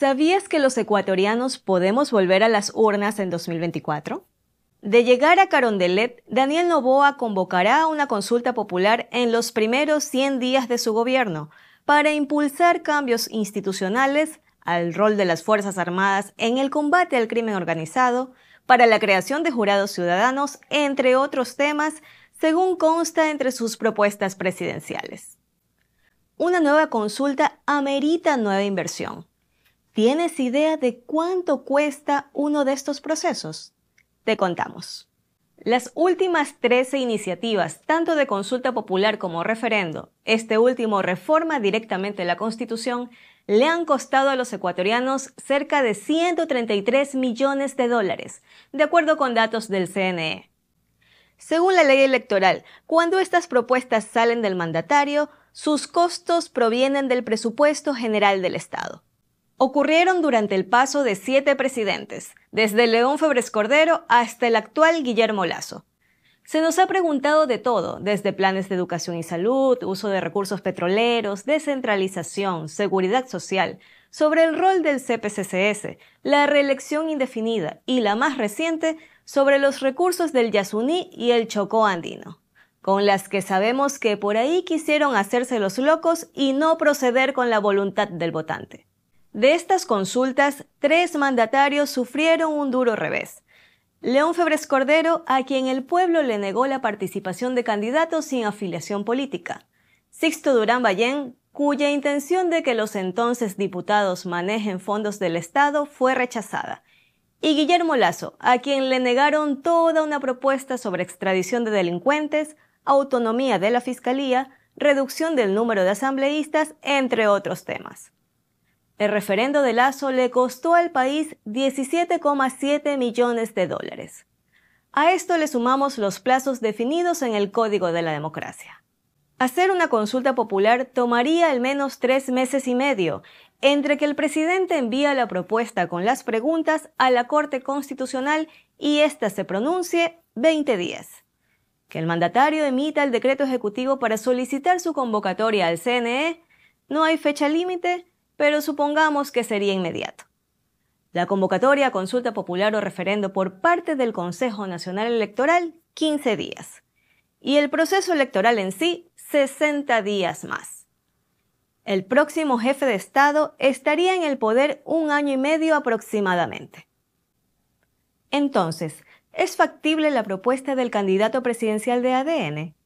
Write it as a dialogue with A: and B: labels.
A: ¿Sabías que los ecuatorianos podemos volver a las urnas en 2024? De llegar a Carondelet, Daniel Novoa convocará una consulta popular en los primeros 100 días de su gobierno para impulsar cambios institucionales al rol de las Fuerzas Armadas en el combate al crimen organizado, para la creación de jurados ciudadanos, entre otros temas, según consta entre sus propuestas presidenciales. Una nueva consulta amerita nueva inversión ¿Tienes idea de cuánto cuesta uno de estos procesos? Te contamos. Las últimas 13 iniciativas, tanto de consulta popular como referendo, este último reforma directamente la Constitución, le han costado a los ecuatorianos cerca de 133 millones de dólares, de acuerdo con datos del CNE. Según la ley electoral, cuando estas propuestas salen del mandatario, sus costos provienen del presupuesto general del Estado ocurrieron durante el paso de siete presidentes, desde León Febres Cordero hasta el actual Guillermo Lazo. Se nos ha preguntado de todo, desde planes de educación y salud, uso de recursos petroleros, descentralización, seguridad social, sobre el rol del CPCCS, la reelección indefinida y la más reciente, sobre los recursos del Yasuní y el Chocó andino, con las que sabemos que por ahí quisieron hacerse los locos y no proceder con la voluntad del votante. De estas consultas, tres mandatarios sufrieron un duro revés. León Febres Cordero, a quien el pueblo le negó la participación de candidatos sin afiliación política. Sixto Durán Ballén, cuya intención de que los entonces diputados manejen fondos del Estado fue rechazada. Y Guillermo Lazo, a quien le negaron toda una propuesta sobre extradición de delincuentes, autonomía de la Fiscalía, reducción del número de asambleístas, entre otros temas. El referendo de Lazo le costó al país 17,7 millones de dólares. A esto le sumamos los plazos definidos en el Código de la Democracia. Hacer una consulta popular tomaría al menos tres meses y medio, entre que el presidente envía la propuesta con las preguntas a la Corte Constitucional y ésta se pronuncie 20 días. Que el mandatario emita el decreto ejecutivo para solicitar su convocatoria al CNE, no hay fecha límite pero supongamos que sería inmediato. La convocatoria consulta popular o referendo por parte del Consejo Nacional Electoral, 15 días. Y el proceso electoral en sí, 60 días más. El próximo jefe de Estado estaría en el poder un año y medio aproximadamente. Entonces, ¿es factible la propuesta del candidato presidencial de ADN?